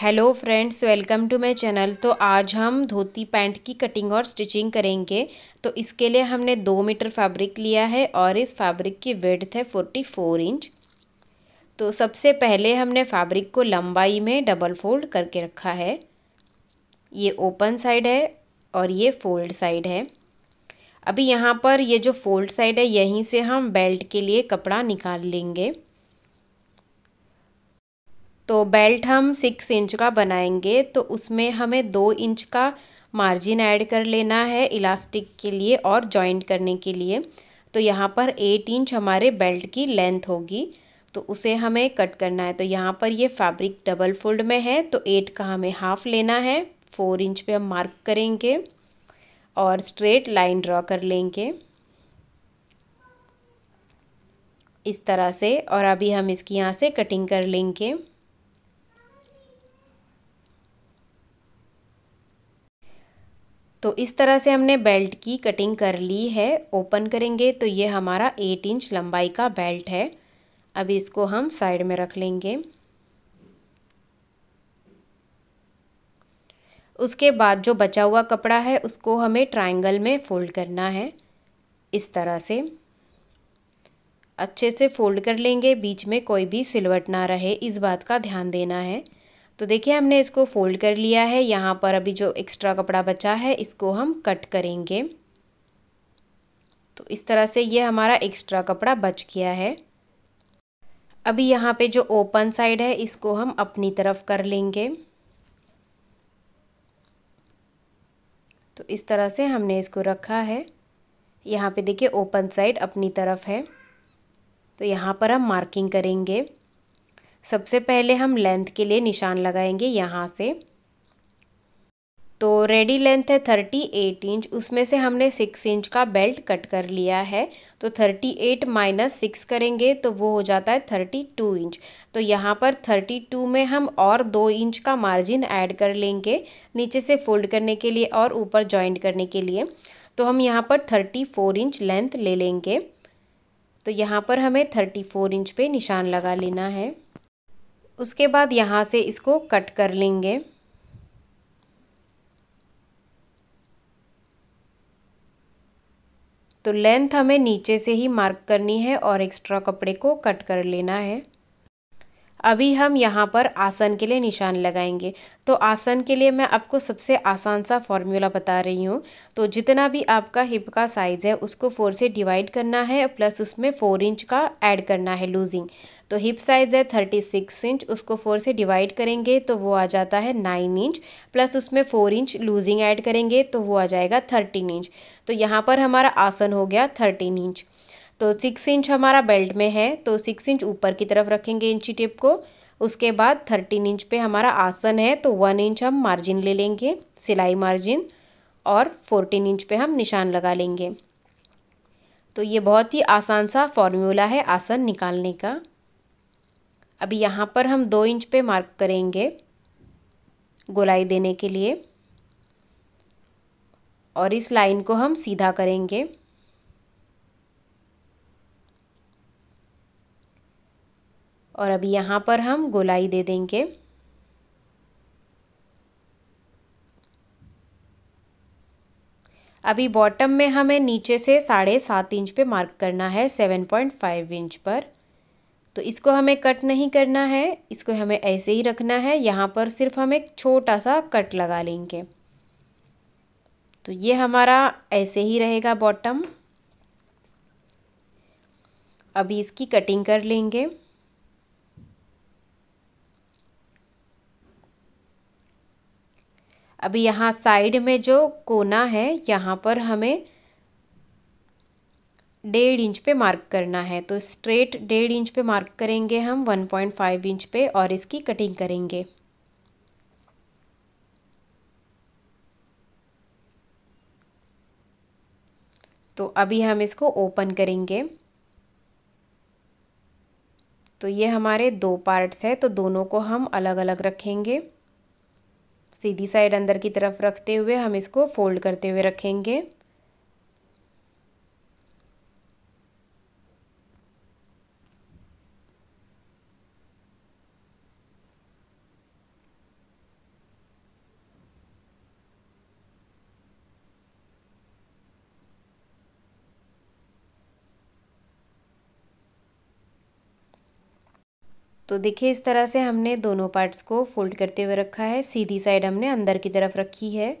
hello friends welcome to my channel तो आज हम धोती पैंट की कटिंग और स्टिचिंग करेंगे तो इसके लिए हमने दो मीटर फैब्रिक लिया है और इस फैब्रिक की वेड्थ है फोर्टी फोर इंच तो सबसे पहले हमने फैब्रिक को लंबाई में डबल फोल्ड करके रखा है ये ओपन साइड है और ये फोल्ड साइड है अभी यहाँ पर ये जो फोल्ड साइड है यहीं से हम बेल्ट के लिए कपड़ा निकाल लेंगे तो बेल्ट हम सिक्स इंच का बनाएंगे तो उसमें हमें दो इंच का मार्जिन ऐड कर लेना है इलास्टिक के लिए और जॉइंट करने के लिए तो यहाँ पर एट इंच हमारे बेल्ट की लेंथ होगी तो उसे हमें कट करना है तो यहाँ पर ये फैब्रिक डबल फोल्ड में है तो एट का हमें हाफ़ लेना है फोर इंच पे हम मार्क करेंगे और स्ट्रेट लाइन ड्रॉ कर लेंगे इस तरह से और अभी हम इसकी यहाँ से कटिंग कर लेंगे तो इस तरह से हमने बेल्ट की कटिंग कर ली है ओपन करेंगे तो ये हमारा एट इंच लंबाई का बेल्ट है अब इसको हम साइड में रख लेंगे उसके बाद जो बचा हुआ कपड़ा है उसको हमें ट्रायंगल में फ़ोल्ड करना है इस तरह से अच्छे से फ़ोल्ड कर लेंगे बीच में कोई भी सिलवट ना रहे इस बात का ध्यान देना है तो देखिए हमने इसको फोल्ड कर लिया है यहाँ पर अभी जो एक्स्ट्रा कपड़ा बचा है इसको हम कट करेंगे तो इस तरह से ये हमारा एक्स्ट्रा कपड़ा बच गया है अभी यहाँ पे जो ओपन साइड है इसको हम अपनी तरफ कर लेंगे तो इस तरह से हमने इसको रखा है यहाँ पे देखिए ओपन साइड अपनी तरफ है तो यहाँ पर हम मार्किंग करेंगे सबसे पहले हम लेंथ के लिए निशान लगाएंगे यहाँ से तो रेडी लेंथ है थर्टी एट इंच उसमें से हमने सिक्स इंच का बेल्ट कट कर लिया है तो थर्टी एट माइनस सिक्स करेंगे तो वो हो जाता है थर्टी टू इंच तो यहाँ पर थर्टी टू में हम और दो इंच का मार्जिन ऐड कर लेंगे नीचे से फोल्ड करने के लिए और ऊपर जॉइंट करने के लिए तो हम यहाँ पर थर्टी फोर इंच लेंथ ले लेंगे तो यहाँ पर हमें थर्टी फोर इंच पे निशान लगा लेना है उसके बाद यहाँ से इसको कट कर लेंगे तो लेंथ हमें नीचे से ही मार्क करनी है और एक्स्ट्रा कपड़े को कट कर लेना है अभी हम यहाँ पर आसन के लिए निशान लगाएंगे तो आसन के लिए मैं आपको सबसे आसान सा फॉर्मूला बता रही हूँ तो जितना भी आपका हिप का साइज़ है उसको फोर से डिवाइड करना है प्लस उसमें फोर इंच का ऐड करना है लूजिंग तो हिप साइज़ है थर्टी सिक्स इंच उसको फोर से डिवाइड करेंगे तो वो आ जाता है नाइन इंच प्लस उसमें फोर इंच लूजिंग ऐड करेंगे तो वो आ जाएगा थर्टीन इंच तो यहाँ पर हमारा आसन हो गया थर्टीन इंच तो सिक्स इंच हमारा बेल्ट में है तो सिक्स इंच ऊपर की तरफ रखेंगे इंची टिप को उसके बाद थर्टीन इंच पे हमारा आसन है तो वन इंच हम मार्जिन ले लेंगे सिलाई मार्जिन और फोर्टीन इंच पे हम निशान लगा लेंगे तो ये बहुत ही आसान सा फॉर्मूला है आसन निकालने का अब यहाँ पर हम दो इंच पे मार्क करेंगे गोलाई देने के लिए और इस लाइन को हम सीधा करेंगे और अभी यहाँ पर हम गोलाई दे देंगे अभी बॉटम में हमें नीचे से साढ़े सात इंच पे मार्क करना है सेवन पॉइंट फाइव इंच पर तो इसको हमें कट नहीं करना है इसको हमें ऐसे ही रखना है यहाँ पर सिर्फ हम एक छोटा सा कट लगा लेंगे तो ये हमारा ऐसे ही रहेगा बॉटम अभी इसकी कटिंग कर लेंगे अभी यहाँ साइड में जो कोना है यहाँ पर हमें डेढ़ इंच पे मार्क करना है तो स्ट्रेट डेढ़ इंच पे मार्क करेंगे हम 1.5 इंच पे और इसकी कटिंग करेंगे तो अभी हम इसको ओपन करेंगे तो ये हमारे दो पार्ट्स हैं तो दोनों को हम अलग अलग रखेंगे सीधी साइड अंदर की तरफ रखते हुए हम इसको फोल्ड करते हुए रखेंगे तो देखिए इस तरह से हमने दोनों पार्ट्स को फोल्ड करते हुए रखा है सीधी साइड हमने अंदर की तरफ रखी है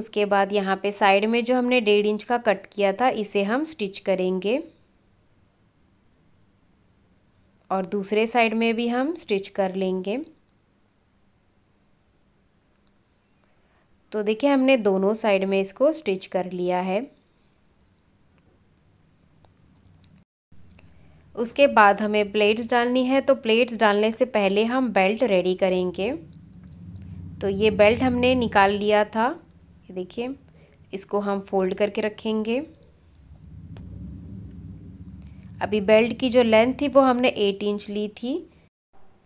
उसके बाद यहाँ पे साइड में जो हमने डेढ़ इंच का कट किया था इसे हम स्टिच करेंगे और दूसरे साइड में भी हम स्टिच कर लेंगे तो देखिए हमने दोनों साइड में इसको स्टिच कर लिया है उसके बाद हमें प्लेट्स डालनी है तो प्लेट्स डालने से पहले हम बेल्ट रेडी करेंगे तो ये बेल्ट हमने निकाल लिया था ये देखिए इसको हम फोल्ड करके रखेंगे अभी बेल्ट की जो लेंथ थी वो हमने एट इंच ली थी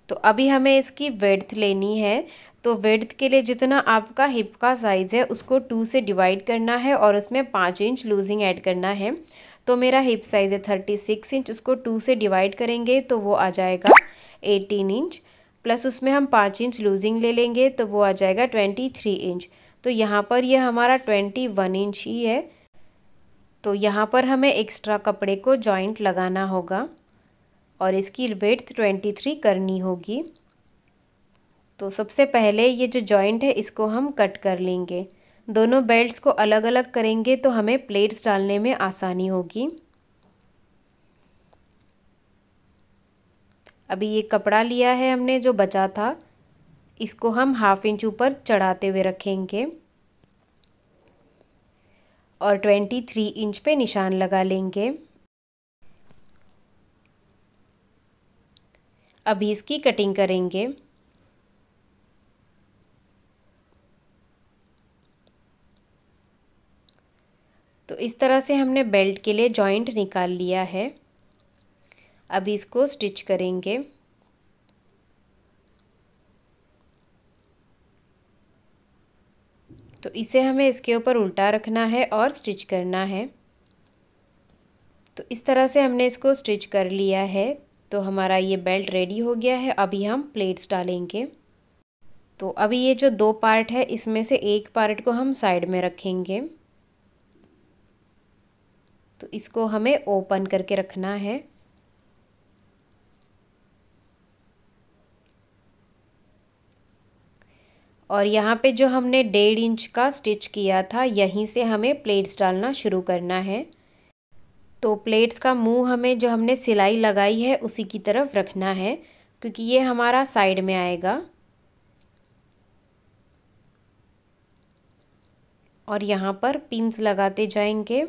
तो अभी हमें इसकी वेड्थ लेनी है तो वेड्थ के लिए जितना आपका हिप का साइज़ है उसको टू से डिवाइड करना है और उसमें पाँच इंच लूजिंग ऐड करना है तो मेरा हिप साइज़ है थर्टी सिक्स इंच उसको टू से डिवाइड करेंगे तो वो आ जाएगा एटीन इंच प्लस उसमें हम पाँच इंच लूजिंग ले लेंगे तो वो आ जाएगा ट्वेंटी थ्री इंच तो यहाँ पर यह हमारा ट्वेंटी वन इंच ही है तो यहाँ पर हमें एक्स्ट्रा कपड़े को जॉइंट लगाना होगा और इसकी वेथ ट्वेंटी थ्री करनी होगी तो सबसे पहले ये जो जॉइंट है इसको हम कट कर लेंगे दोनों बेल्ट्स को अलग अलग करेंगे तो हमें प्लेट्स डालने में आसानी होगी अभी ये कपड़ा लिया है हमने जो बचा था इसको हम हाफ इंच ऊपर चढ़ाते हुए रखेंगे और ट्वेंटी थ्री इंच पे निशान लगा लेंगे अभी इसकी कटिंग करेंगे तो इस तरह से हमने बेल्ट के लिए जॉइंट निकाल लिया है अभी इसको स्टिच करेंगे तो इसे हमें इसके ऊपर उल्टा रखना है और स्टिच करना है तो इस तरह से हमने इसको स्टिच कर लिया है तो हमारा ये बेल्ट रेडी हो गया है अभी हम प्लेट्स डालेंगे तो अभी ये जो दो पार्ट है इसमें से एक पार्ट को हम साइड में रखेंगे तो इसको हमें ओपन करके रखना है और यहाँ पे जो हमने डेढ़ इंच का स्टिच किया था यहीं से हमें प्लेट्स डालना शुरू करना है तो प्लेट्स का मुंह हमें जो हमने सिलाई लगाई है उसी की तरफ रखना है क्योंकि ये हमारा साइड में आएगा और यहाँ पर पिंस लगाते जाएंगे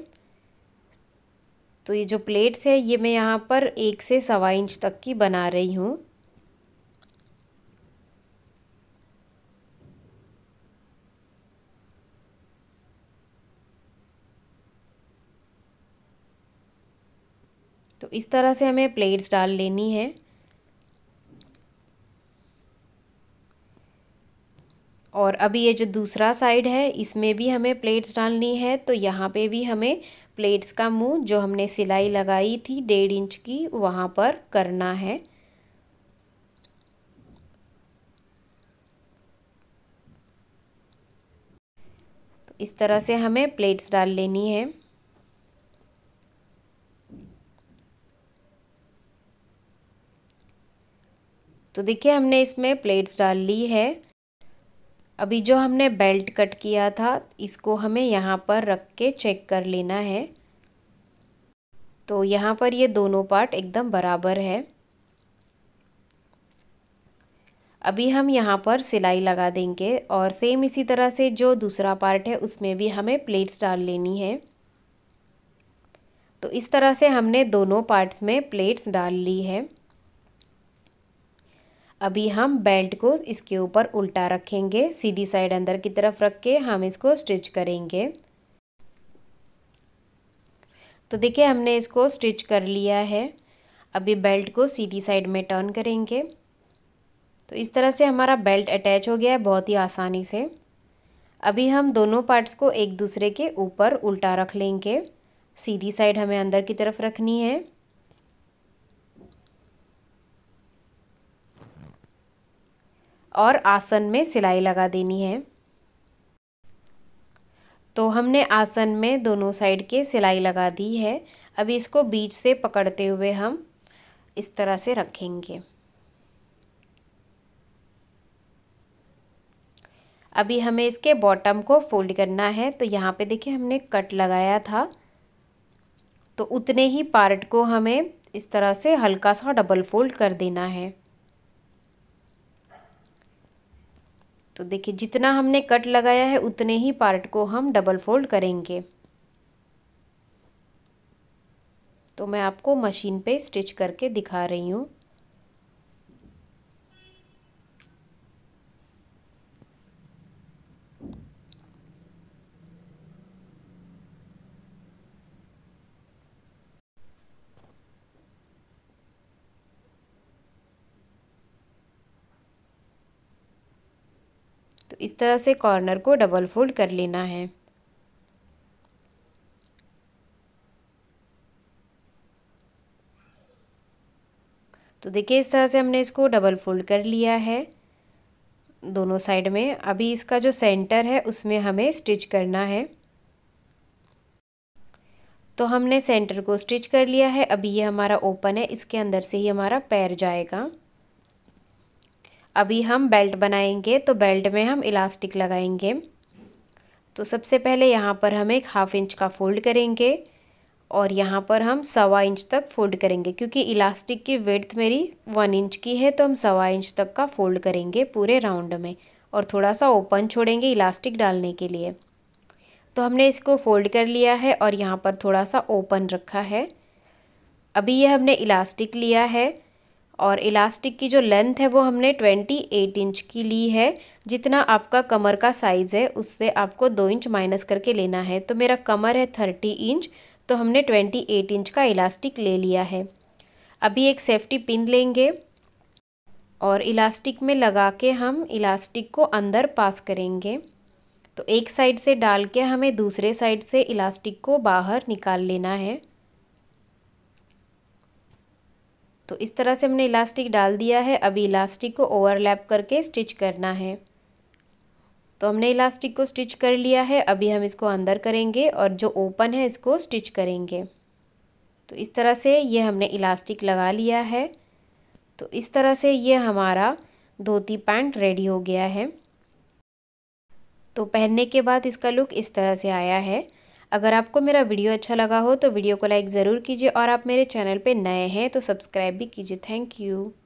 तो ये जो प्लेट्स है ये मैं यहाँ पर एक से सवा इंच तक की बना रही हूँ तो इस तरह से हमें प्लेट्स डाल लेनी है और अभी ये जो दूसरा साइड है इसमें भी हमें प्लेट्स डालनी है तो यहाँ पे भी हमें प्लेट्स का मुंह जो हमने सिलाई लगाई थी डेढ़ इंच की वहाँ पर करना है तो इस तरह से हमें प्लेट्स डाल लेनी है तो देखिए हमने इसमें प्लेट्स डाल ली है अभी जो हमने बेल्ट कट किया था इसको हमें यहाँ पर रख के चेक कर लेना है तो यहाँ पर ये दोनों पार्ट एकदम बराबर है अभी हम यहाँ पर सिलाई लगा देंगे और सेम इसी तरह से जो दूसरा पार्ट है उसमें भी हमें प्लेट्स डाल लेनी है तो इस तरह से हमने दोनों पार्ट्स में प्लेट्स डाल ली है अभी हम बेल्ट को इसके ऊपर उल्टा रखेंगे सीधी साइड अंदर की तरफ रख के हम इसको स्टिच करेंगे तो देखिए हमने इसको स्टिच कर लिया है अभी बेल्ट को सीधी साइड में टर्न करेंगे तो इस तरह से हमारा बेल्ट अटैच हो गया है बहुत ही आसानी से अभी हम दोनों पार्ट्स को एक दूसरे के ऊपर उल्टा रख लेंगे सीधी साइड हमें अंदर की तरफ रखनी है और आसन में सिलाई लगा देनी है तो हमने आसन में दोनों साइड के सिलाई लगा दी है अभी इसको बीच से पकड़ते हुए हम इस तरह से रखेंगे अभी हमें इसके बॉटम को फोल्ड करना है तो यहाँ पे देखिए हमने कट लगाया था तो उतने ही पार्ट को हमें इस तरह से हल्का सा डबल फोल्ड कर देना है तो देखिए जितना हमने कट लगाया है उतने ही पार्ट को हम डबल फोल्ड करेंगे तो मैं आपको मशीन पे स्टिच करके दिखा रही हूँ तो इस तरह से कॉर्नर को डबल फोल्ड कर लेना है तो देखिए इस तरह से हमने इसको डबल फोल्ड कर लिया है दोनों साइड में अभी इसका जो सेंटर है उसमें हमें स्टिच करना है तो हमने सेंटर को स्टिच कर लिया है अभी ये हमारा ओपन है इसके अंदर से ही हमारा पैर जाएगा अभी हम बेल्ट बनाएंगे तो बेल्ट में हम इलास्टिक लगाएंगे तो सबसे पहले यहाँ पर हम एक हाफ़ इंच का फोल्ड करेंगे और यहाँ पर हम सवा इंच तक फोल्ड करेंगे क्योंकि इलास्टिक की विड्थ मेरी वन इंच की है तो हम सवा इंच तक का फोल्ड करेंगे पूरे राउंड में और थोड़ा सा ओपन छोड़ेंगे इलास्टिक डालने के लिए तो हमने इसको फोल्ड कर लिया है और यहाँ पर थोड़ा सा ओपन रखा है अभी ये हमने इलास्टिक लिया है और इलास्टिक की जो लेंथ है वो हमने ट्वेंटी एट इंच की ली है जितना आपका कमर का साइज़ है उससे आपको दो इंच माइनस करके लेना है तो मेरा कमर है थर्टी इंच तो हमने ट्वेंटी एट इंच का इलास्टिक ले लिया है अभी एक सेफ्टी पिन लेंगे और इलास्टिक में लगा के हम इलास्टिक को अंदर पास करेंगे तो एक साइड से डाल के हमें दूसरे साइड से इलास्टिक को बाहर निकाल लेना है तो इस तरह से हमने इलास्टिक डाल दिया है अभी इलास्टिक को ओवरलैप करके स्टिच करना है तो हमने इलास्टिक को स्टिच कर लिया है अभी हम इसको अंदर करेंगे और जो ओपन है इसको स्टिच करेंगे तो इस तरह से ये हमने इलास्टिक लगा लिया है तो इस तरह से ये हमारा धोती पैंट रेडी हो गया है तो पहनने के बाद इसका लुक इस तरह से आया है अगर आपको मेरा वीडियो अच्छा लगा हो तो वीडियो को लाइक ज़रूर कीजिए और आप मेरे चैनल पर नए हैं तो सब्सक्राइब भी कीजिए थैंक यू